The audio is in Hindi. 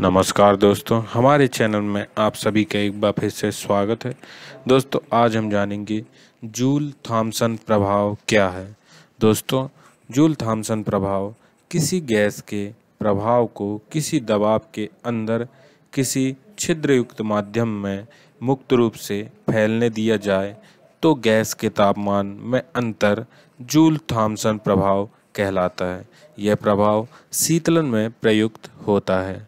नमस्कार दोस्तों हमारे चैनल में आप सभी का एक बार फिर से स्वागत है दोस्तों आज हम जानेंगे जूल थॉमसन प्रभाव क्या है दोस्तों जूल थॉमसन प्रभाव किसी गैस के प्रभाव को किसी दबाव के अंदर किसी छिद्रयुक्त माध्यम में मुक्त रूप से फैलने दिया जाए तो गैस के तापमान में अंतर जूल थॉमसन प्रभाव कहलाता है यह प्रभाव शीतलन में प्रयुक्त होता है